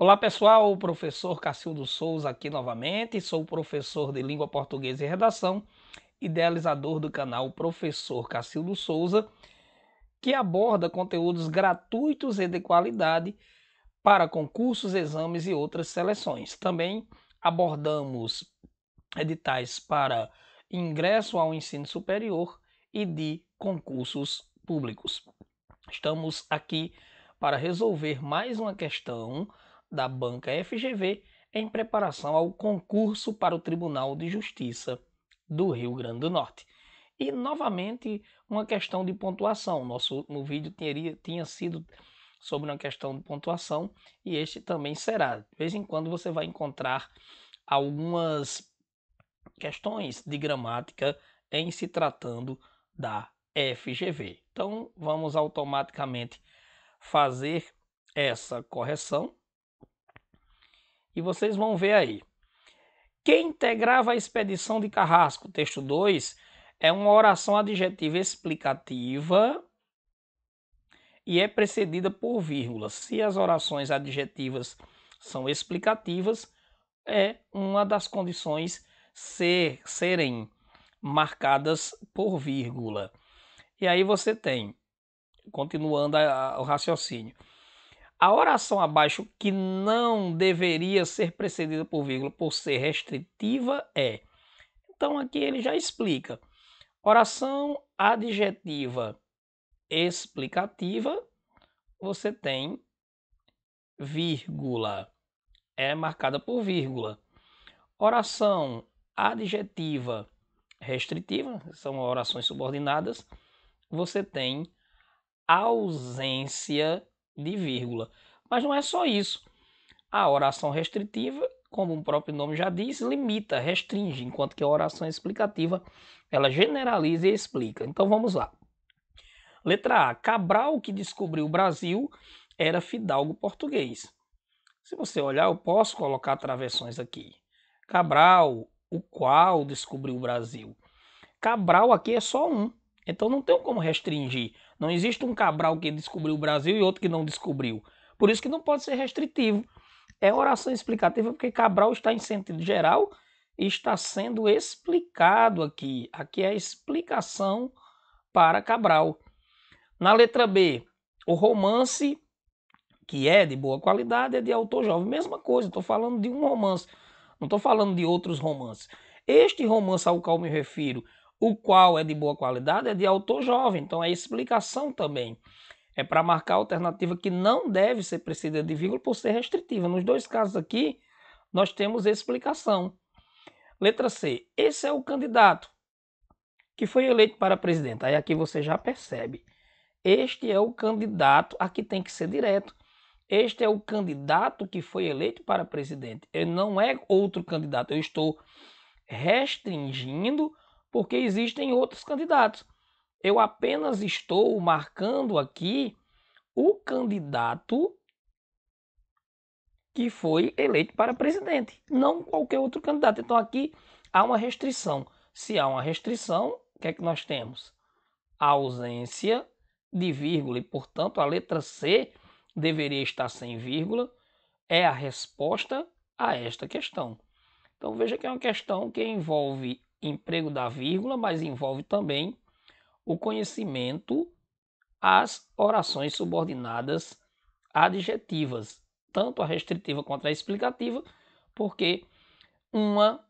Olá pessoal, o professor Cacildo Souza aqui novamente, sou professor de Língua Portuguesa e Redação, idealizador do canal Professor Cacildo Souza, que aborda conteúdos gratuitos e de qualidade para concursos, exames e outras seleções. Também abordamos editais para ingresso ao ensino superior e de concursos públicos. Estamos aqui para resolver mais uma questão da banca FGV em preparação ao concurso para o Tribunal de Justiça do Rio Grande do Norte. E novamente uma questão de pontuação. Nosso no vídeo teria, tinha sido sobre uma questão de pontuação e este também será. De vez em quando você vai encontrar algumas questões de gramática em se tratando da FGV. Então vamos automaticamente fazer essa correção e vocês vão ver aí. Quem integrava a expedição de Carrasco, texto 2, é uma oração adjetiva explicativa e é precedida por vírgula. Se as orações adjetivas são explicativas, é uma das condições ser, serem marcadas por vírgula. E aí você tem, continuando a, a, o raciocínio, a oração abaixo que não deveria ser precedida por vírgula por ser restritiva é. Então aqui ele já explica. Oração adjetiva explicativa, você tem vírgula. É marcada por vírgula. Oração adjetiva restritiva, são orações subordinadas, você tem ausência de vírgula. Mas não é só isso. A oração restritiva, como o próprio nome já diz, limita, restringe, enquanto que a oração explicativa ela generaliza e explica. Então vamos lá. Letra A. Cabral, que descobriu o Brasil, era fidalgo português. Se você olhar, eu posso colocar travessões aqui. Cabral, o qual descobriu o Brasil. Cabral aqui é só um. Então não tem como restringir. Não existe um Cabral que descobriu o Brasil e outro que não descobriu. Por isso que não pode ser restritivo. É oração explicativa porque Cabral está em sentido geral e está sendo explicado aqui. Aqui é a explicação para Cabral. Na letra B, o romance, que é de boa qualidade, é de autor jovem. Mesma coisa, estou falando de um romance, não estou falando de outros romances. Este romance ao qual me refiro o qual é de boa qualidade, é de autor jovem. Então é explicação também. É para marcar a alternativa que não deve ser precedida de vírgula por ser restritiva. Nos dois casos aqui, nós temos explicação. Letra C. Esse é o candidato que foi eleito para presidente. Aí aqui você já percebe. Este é o candidato, aqui tem que ser direto. Este é o candidato que foi eleito para presidente. Ele não é outro candidato. Eu estou restringindo porque existem outros candidatos. Eu apenas estou marcando aqui o candidato que foi eleito para presidente, não qualquer outro candidato. Então aqui há uma restrição. Se há uma restrição, o que é que nós temos? A ausência de vírgula e, portanto, a letra C deveria estar sem vírgula, é a resposta a esta questão. Então veja que é uma questão que envolve emprego da vírgula, mas envolve também o conhecimento as orações subordinadas adjetivas, tanto a restritiva quanto a explicativa, porque uma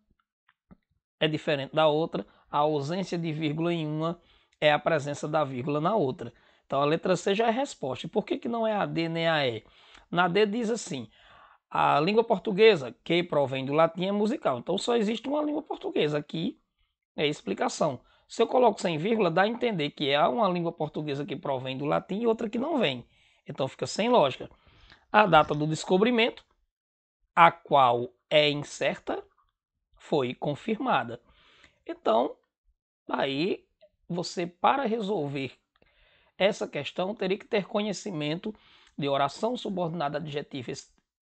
é diferente da outra, a ausência de vírgula em uma é a presença da vírgula na outra. Então a letra C já é resposta. por que, que não é a D nem a E? Na D diz assim: a língua portuguesa, que provém do latim, é musical. Então só existe uma língua portuguesa aqui, é explicação. Se eu coloco sem vírgula, dá a entender que há uma língua portuguesa que provém do latim e outra que não vem. Então fica sem lógica. A data do descobrimento, a qual é incerta, foi confirmada. Então, aí você, para resolver essa questão, teria que ter conhecimento de oração subordinada adjetiva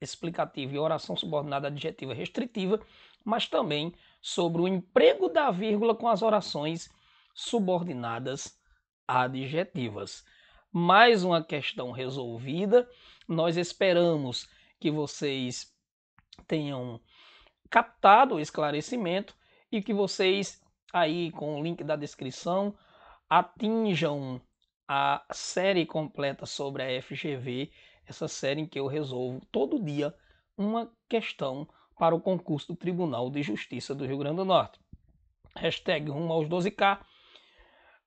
explicativa e oração subordinada adjetiva restritiva, mas também sobre o emprego da vírgula com as orações subordinadas adjetivas. Mais uma questão resolvida. Nós esperamos que vocês tenham captado o esclarecimento e que vocês aí com o link da descrição atinjam a série completa sobre a FGV essa série em que eu resolvo todo dia uma questão para o concurso do Tribunal de Justiça do Rio Grande do Norte. Hashtag rumo aos 12K.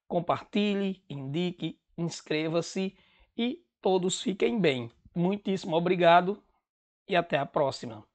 Compartilhe, indique, inscreva-se e todos fiquem bem. Muitíssimo obrigado e até a próxima.